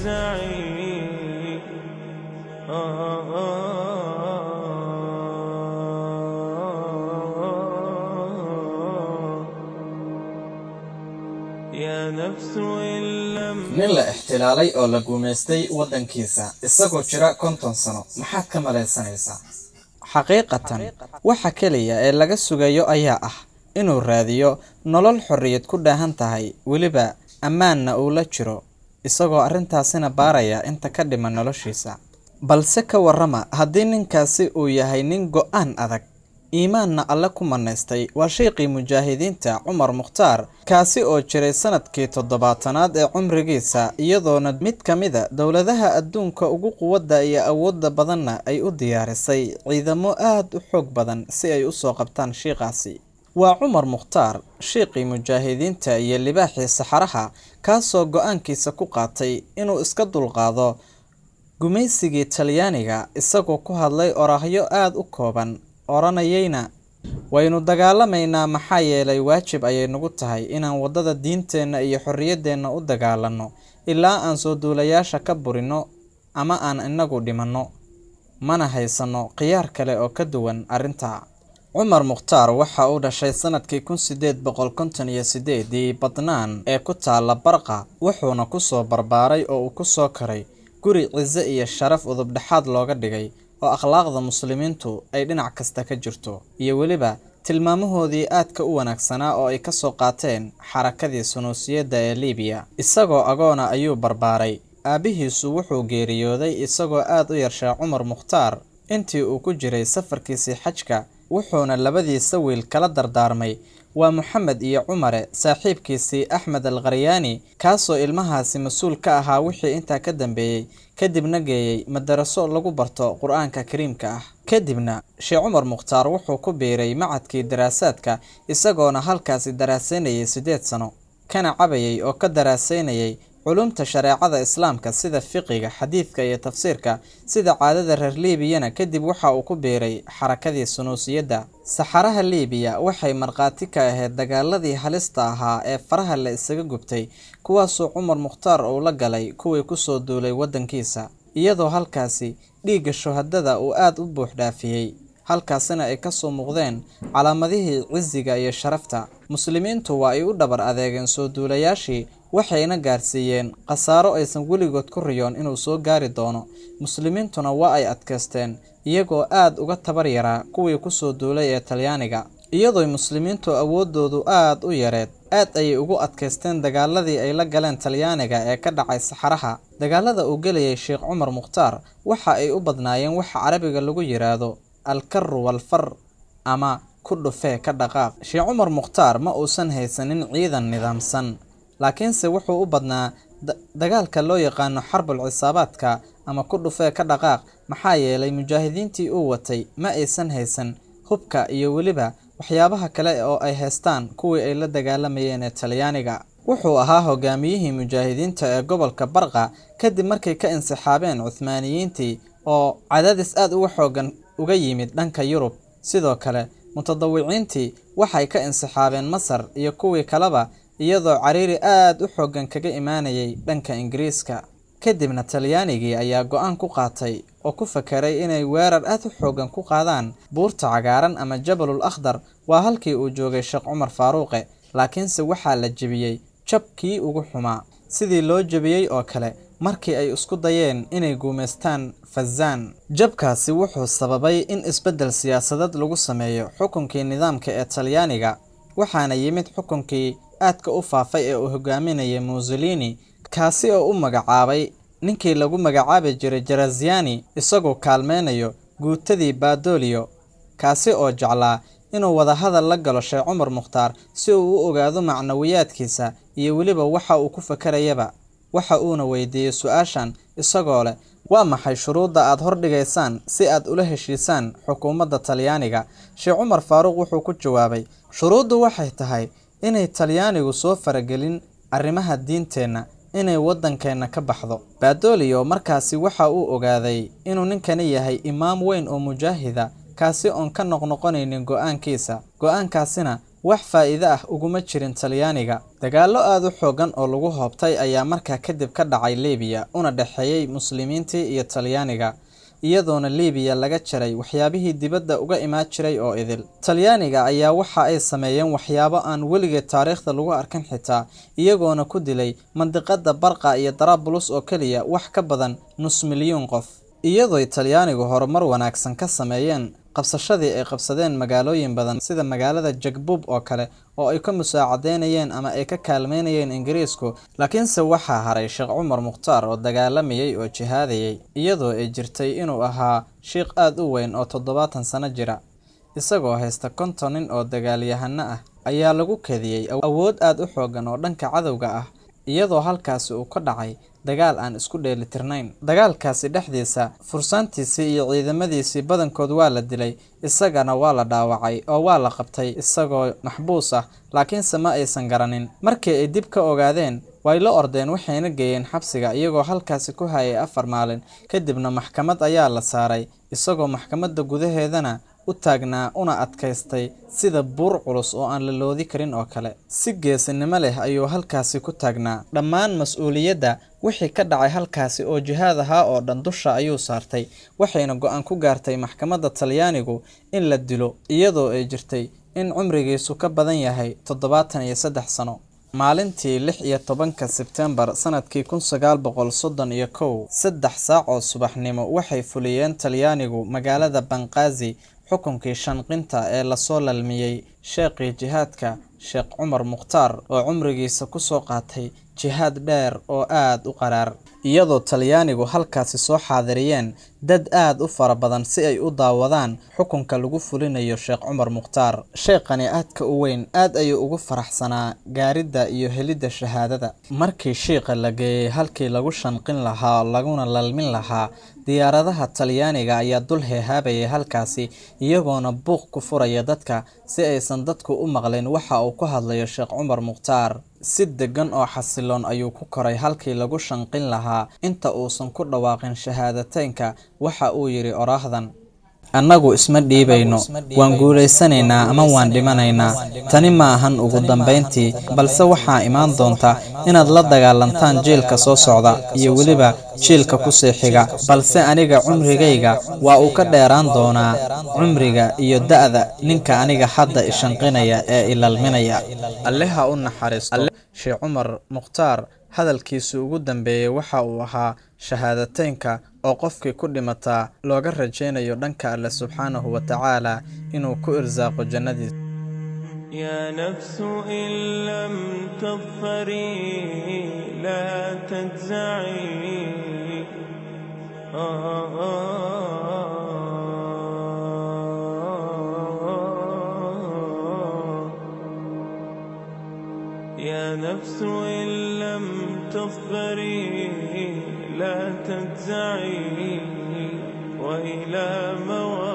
nin la ixtilaalay oo la guumaystay waddankiisa isagoo jira konton sano maxaad ka malaysanaysaa xaqiiqatan waxa keliya ee laga sugayo ayaa ah inuu raadiyo nolol xorriyad ku dhahan tahay weliba ammaanna uu la jiro isagoo arrintaasina baaraya inta ka dhiman noloshiisa balse ka warrama haddii ninkaasi uu yahay nin go-aan adag iimaanna alle ku manaystay waa sheekhii mujaahidiinta cumar mukhtaar kaasi oo jiray sannadkii toddobaatanaad ee cumrigiisa iyadoona mid ka mida ah dowladaha adduunka ugu quwadda iyo awoodda badanna ay u diyaarisay ciidamo aad u xoog badan si ay u soo qabtaan shiikhaasi waa cumar mukhtaar sheekhii mujaahidiinta iyo libaaxii saxaraha kaasoo go-aankiisa ku qaatay inuu iska dulqaado gumaysigii talyaaniga isagoo ku hadlay oraahyo aada u kooban odhanayayna waynu dagaalamaynaa maxaa yeelay waajib ayay nagu tahay inaan waddada diinteenna iyo xorriyaddeenna u dagaalanno ilaa aan soo duulayaasha ka burinno ama aan inagu dhimanno mana haysanno khiyaar kale oo ka duwan arrintaa cumar mukhtaar waxa uu dhashay sannadkii kun siddeed boqol konton iyo sideedii badnaan ee ku taala barqa wuxuuna kusoo barbaaray oo uu ku soo koray guri ciso iyo sharaf udubdhexaad looga dhigay oo akhlaaqda muslimiintu ay dhinac kasta ka jirto iyo weliba tilmaamahoodii aadka u wanaagsanaa oo ay ka soo qaateen xarakadii sunuusiyadda ee liibiya isagoo agoona ayuu barbaaray aabbihiisu wuxuu geeriyooday isagoo aad u yarshaa cumar mukhtaar intii uu ku jiray safarkiisii xajka wuxuuna labadiisa wiil kala dardaarmay waa moxamed iyo cumare saaxiibkiisii axmed al qaryaani kaasoo ilmahaasi mas-uul ka ahaa wixii intaa ka dambeeyey kadibna geeyey madaraso lagu barto qur-aanka kariimka ah kadibna sheekh cumar mukhtaar wuxuu ku biiray macadkii daraasaadka isagoona halkaasi daraasaynayay siddeed sano kana cabayay oo ka daraasaynayay culumta shareecada islaamka sida fiqiga xadiidka iyo tafsiirka sida caadada reer liibiyana kadib waxa uu ku biiray xarakadii sunuusiyadda saxaraha liibiya waxay markhaati ka ahayd dagaaladii halista ahaa ee faraha la isaga gubtay kuwaasuu cumar mukhtaar uu la galay kuwii kusoo duulay waddankiisa iyadoo halkaasi dhiigga shuhadada uu aad u buux dhaafiyey halkaasina ay ka soo muuqdeen calaamadihii ciziga iyo sharafta muslimiintu waa ay u dhabar adeegeen soo duulayaashii waxayna gaarsiiyeen khasaaro aysan weligood ku riyoon inuu soo gaari doono muslimiintuna waa ay adkaysteen iyagoo aad uga tabar yaraa kuwii kusoo duulay ee talyaaniga iyadoo muslimiintu awooddoodu aad u yareed aad ayay ugu adkaysteen dagaaladii ay la galeen talyaaniga ee ka dhacay saxaraha dagaalada uu gelayay sheekh cumar mukhtaar waxa ay u badnaayeen waxa carabiga lagu yidhaahdo alkarru walfar ama ku dhufee ka dhaqaaq sheekh cumar mukhtaar ma uusan haysanin ciidan nidaamsan laakiinse wuxuu u badnaa dagaalka loo yaqaano xarbul cisaabaadka ama ku dhufee ka dhaqaaq maxaa yeelay mujaahidiintii uu watay ma aysan haysan hubka iyo weliba waxyaabaha kale oo ay haystaan kuwii ay la dagaalamayeen ee talyaaniga wuxuu ahaa hogaamiyihii mujaahidiinta ee gobolka barqa kadib markay ka insixaabeen cuhmaaniyiintii oo cadaadis aad uga xoogan uga yimid dhanka yurub sidoo kale mutadawiciintii waxay ka insixaabeen masar iyo kuwii kaleba iyadoo cariiri aad u xoogan kaga imaanayay dhanka ingiriiska kadibna talyaanigii ayaa go'aan ku qaatay oo ku fakeray inay weerar aad u xoogan ku qaadaan buurta cagaaran ama jabalul akhdar waa halkii uu joogay sheekh cumar faaruuqe laakiinse waxaa la jebiyey jabkii ugu xumaa sidii loo jebiyey oo kale markii ay isku dayeen inay guumaystaan fazaan jabkaasi wuxuu sababay in isbeddel siyaasadeed lagu sameeyo xukunkii nidaamka ee talyaaniga waxaana yimid xukunkii aadka u faafay ee uu hogaaminayay musolini kaasi oo u magacaabay ninkii lagu magacaabi jiray jaraziani isagoo kaalmeynayo guutadii baadolio kaasi oo jeclaa inuu wadahadal la galo sheekh cumar mukhtaar si uu u ogaado macnawiyaadkiisa iyo weliba waxa uu ku fakarayaba waxa uuna weydiiyey su-aashan isagoo leh waa maxay shuruudda aad hordhigaysaan si aad ula heshiisaan xukuumadda talyaaniga sheekh cumar faaruuq wuxuu ku jawaabay shuruuddu waxay tahay inay talyaanigu soo faragelin arrimaha diinteenna inay waddankeenna ka baxdo baadooliyo markaasi waxa uu ogaaday inuu ninkani yahay imaam weyn oo mujaahida kaasi oon ka noqnoqonaynin go-aankiisa wax faa'iido ah uguma jirin Talyaaniga dagaallo aad u xoogan oo lagu hoobtay ayaa markaa kadib ka dhacay Liibiya una dhexeeyey muslimiintii iyo Talyaaniga iyadoona liibiya laga jaray waxyaabihii dibadda uga imaan jiray oo idil talyaaniga ayaa waxa ay sameeyeen waxyaabo aan weligeed taariikhda lagu arkin xitaa iyagoona ku dilay mandiqadda barqa iyo darabulus oo keliya wax ka badan nus milyuun qof iyadooy talyaanigu horumar wanaagsan ka sameeyeen qabsashadii ay qabsadeen magaalooyin badan sida magaalada jagbuub oo kale oo ay ka musaacadeynayeen ama ay ka kaalmeynayeen ingiriisku laakiinse waxaa haray sheekh cumar mukhtaar oo dagaalamayey oo jihaadayey iyadoo ay jirtay inuu ahaa shiikh aad u weyn oo toddobaatan sano jira isagoo haysta konton nin oo dagaalyahano ah ayaa lagu kadiyey awood aad u xooggan oo dhanka cadowga ah iyadoo halkaasi uu ka dhacay dagaal aan isku dheelitirnayn dagaalkaasi dhexdiisa fursaantiisii iyo ciidamadiisii badankood waa la dilay isagana waa la dhaawacay oo waa la qabtay isagoo maxbuus ah laakiinse ma aysan garanin markii ay dib ka ogaadeen way la ordeen waxayna geeyeen xabsiga iyagoo halkaasi ku hayay afar maalin kadibna maxkamad ayaa la saaray isagoo maxkamadda gudaheedana u taagnaa una adkaystay sida buur culus oo aan la loodi karin oo kale si geesinimo leh ayuu halkaasi ku taagnaa dhammaan mas-uuliyadda wixii ka dhacay halkaasi oo jihaad ahaa oo dhan dusha ayuu saartay waxayna go-aan ku gaartay maxkamadda talyaanigu in la dilo iyadoo ay jirtay in cumrigiisu ka badan yahay toddobaatan iyo saddex sano maalintii lix iyo tobanka sebteembar sanadkii kun sagaal boqol soddon iyo kow saddex saac oo subaxnimo waxay fuliyeen talyaanigu magaalada banqaazi xukunkii shanqinta ee lasoo lalmiyey sheekhii jihaadka sheekh cumar mukhtaar oo cumrigiisa ku soo qaatay jihaad dheer oo aad u qaraar iyadoo talyaanigu halkaasi soo xaadiriyeen dad aad u fara badan si ay u daawadaan xukunka lagu fulinayo sheekh cumar mukhtaar sheekhani aadka u weyn aad ayuu ugu faraxsanaa gaaridda iyo helidda shahaadada markii shiiqa la geeyey halkii lagu shanqin lahaa laguna lalmin lahaa diyaaradaha talyaaniga ayaa dul heehaabayay halkaasi iyagoona buuq ku furaya dadka si aysan dadku u maqlin waxa uu ku hadlayo sheekh cumar mukhtaar si deggan oo xasiloon ayuu ku koray halkii lagu shanqin lahaa inta uusan ku dhawaaqin shahaadateynka waxa uu yidhi oraahdan annagu isma dhiibayno waan guulaysanaynaa ama waan dhimanaynaa tani ma ahan ugu dambayntii balse waxaa imaan doonta inaad la dagaalantaan jiilka soo socda iyo weliba jiilka ku sii xiga balse aniga cumrigayga waa uu ka dheeraan doonaa cumriga iyo da'da ninka aniga hadda ishanqinaya ee ilalminaya alle u naxariisto sheekh cumar mukhtaar hadalkiisu ugu dambeeyey waxa uu ahaa شهادتين شهادتينكا او قفكي كلما تا لوغر رجينا يولنكا الله سبحانه وتعالى انو كو ارزاق جندي يا نفس ان لم تظفري لا تجزعي آه آه يا نفس إن لم تصبري لا تجزعي وإلى مواد